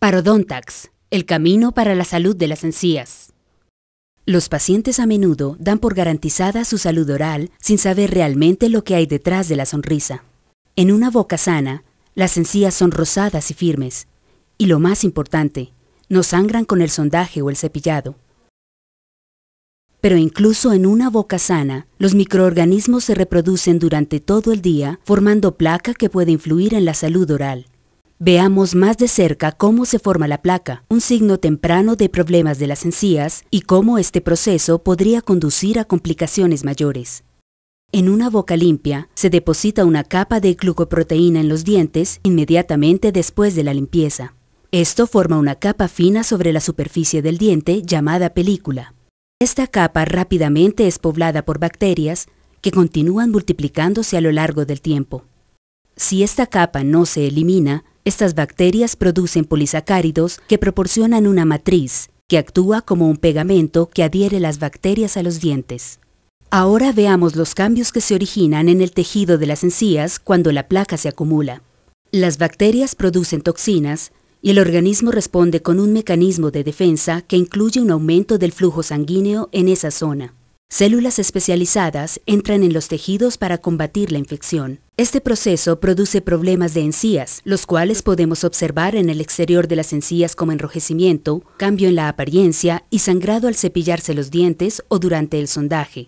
Parodontax, el camino para la salud de las encías. Los pacientes a menudo dan por garantizada su salud oral sin saber realmente lo que hay detrás de la sonrisa. En una boca sana, las encías son rosadas y firmes, y lo más importante, no sangran con el sondaje o el cepillado. Pero incluso en una boca sana, los microorganismos se reproducen durante todo el día, formando placa que puede influir en la salud oral. Veamos más de cerca cómo se forma la placa, un signo temprano de problemas de las encías y cómo este proceso podría conducir a complicaciones mayores. En una boca limpia se deposita una capa de glucoproteína en los dientes inmediatamente después de la limpieza. Esto forma una capa fina sobre la superficie del diente llamada película. Esta capa rápidamente es poblada por bacterias que continúan multiplicándose a lo largo del tiempo. Si esta capa no se elimina, estas bacterias producen polisacáridos que proporcionan una matriz, que actúa como un pegamento que adhiere las bacterias a los dientes. Ahora veamos los cambios que se originan en el tejido de las encías cuando la placa se acumula. Las bacterias producen toxinas y el organismo responde con un mecanismo de defensa que incluye un aumento del flujo sanguíneo en esa zona. Células especializadas entran en los tejidos para combatir la infección. Este proceso produce problemas de encías, los cuales podemos observar en el exterior de las encías como enrojecimiento, cambio en la apariencia y sangrado al cepillarse los dientes o durante el sondaje.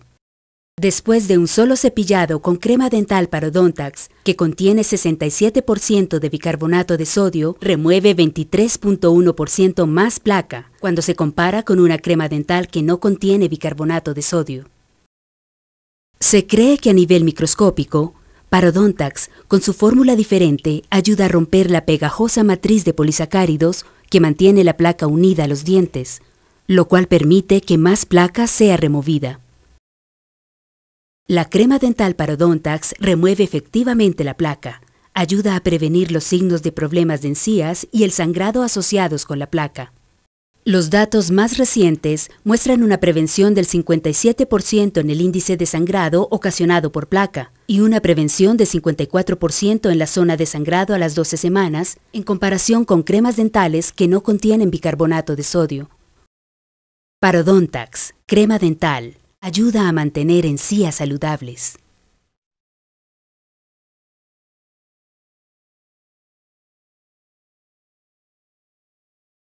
Después de un solo cepillado con crema dental Parodontax, que contiene 67% de bicarbonato de sodio, remueve 23.1% más placa cuando se compara con una crema dental que no contiene bicarbonato de sodio. Se cree que a nivel microscópico, Parodontax, con su fórmula diferente, ayuda a romper la pegajosa matriz de polisacáridos que mantiene la placa unida a los dientes, lo cual permite que más placa sea removida. La crema dental Parodontax remueve efectivamente la placa, ayuda a prevenir los signos de problemas de encías y el sangrado asociados con la placa. Los datos más recientes muestran una prevención del 57% en el índice de sangrado ocasionado por placa y una prevención de 54% en la zona de sangrado a las 12 semanas en comparación con cremas dentales que no contienen bicarbonato de sodio. Parodontax, crema dental, ayuda a mantener encías saludables.